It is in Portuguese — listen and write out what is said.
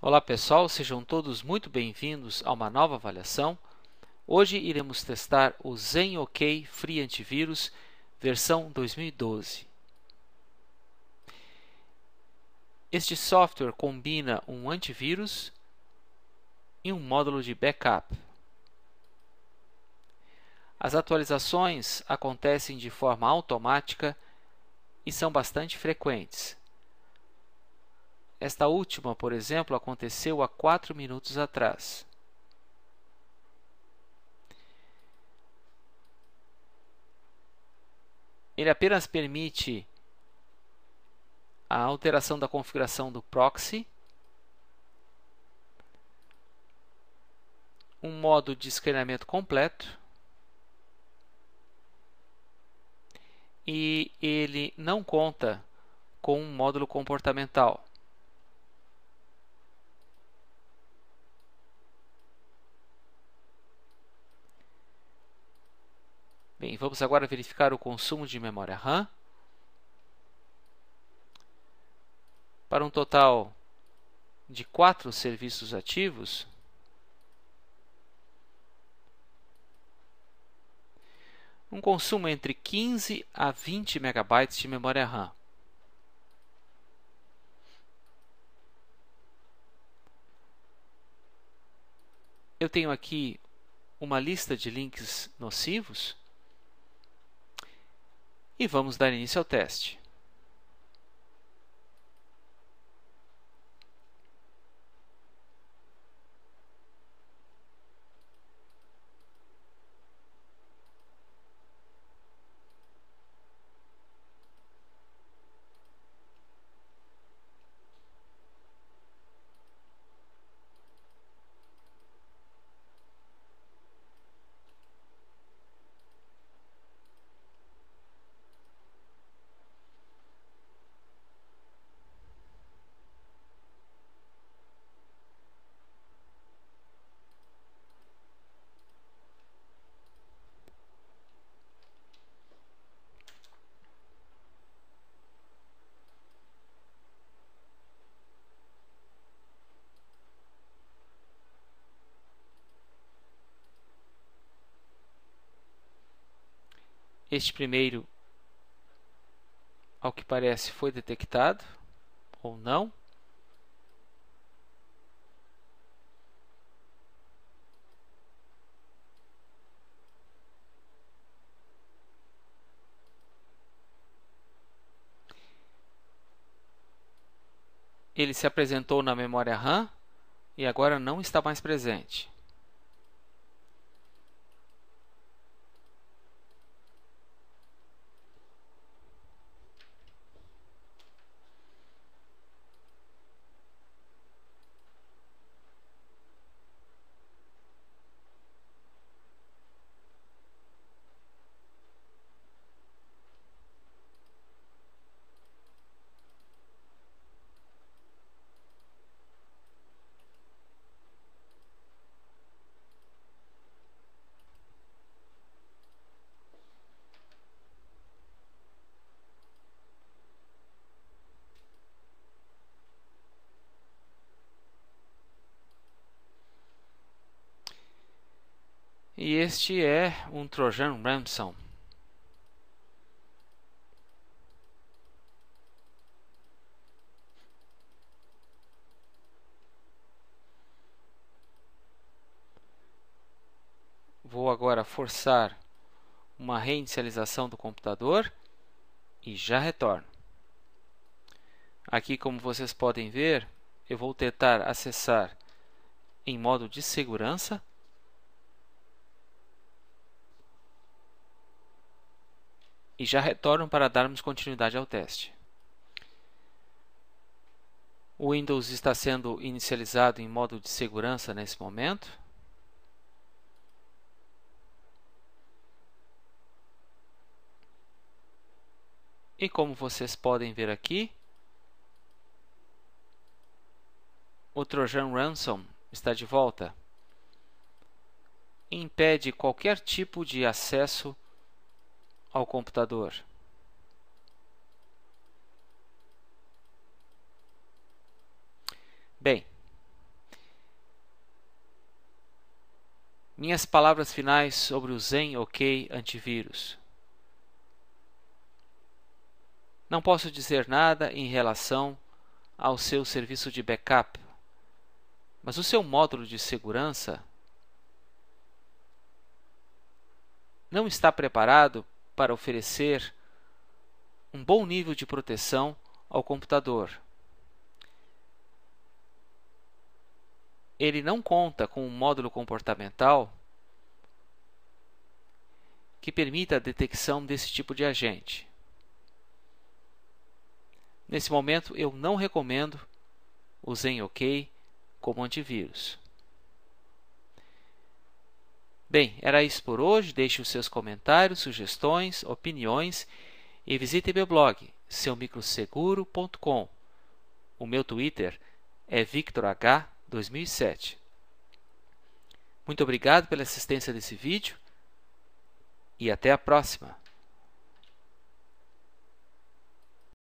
Olá pessoal, sejam todos muito bem-vindos a uma nova avaliação. Hoje iremos testar o ZenOK Free Antivírus versão 2012. Este software combina um antivírus e um módulo de backup. As atualizações acontecem de forma automática e são bastante frequentes. Esta última, por exemplo, aconteceu há quatro minutos atrás. Ele apenas permite a alteração da configuração do proxy, um modo de escaneamento completo e ele não conta com um módulo comportamental. vamos agora verificar o consumo de memória RAM. Para um total de quatro serviços ativos, um consumo entre 15 a 20 MB de memória RAM. Eu tenho aqui uma lista de links nocivos e vamos dar início ao teste. Este primeiro, ao que parece, foi detectado ou não. Ele se apresentou na memória RAM e agora não está mais presente. E este é um Trojan Ransom. Vou agora forçar uma reinicialização do computador e já retorno. Aqui, como vocês podem ver, eu vou tentar acessar em modo de segurança e já retorno para darmos continuidade ao teste. O Windows está sendo inicializado em modo de segurança nesse momento. E como vocês podem ver aqui, o Trojan Ransom está de volta. Impede qualquer tipo de acesso ao computador. Bem, minhas palavras finais sobre o Zen OK antivírus. Não posso dizer nada em relação ao seu serviço de backup, mas o seu módulo de segurança não está preparado para oferecer um bom nível de proteção ao computador. Ele não conta com um módulo comportamental que permita a detecção desse tipo de agente. Nesse momento, eu não recomendo o ZenOK OK como antivírus. Bem, era isso por hoje. Deixe os seus comentários, sugestões, opiniões e visite meu blog, seumicroseguro.com. O meu Twitter é victorh2007. Muito obrigado pela assistência desse vídeo e até a próxima!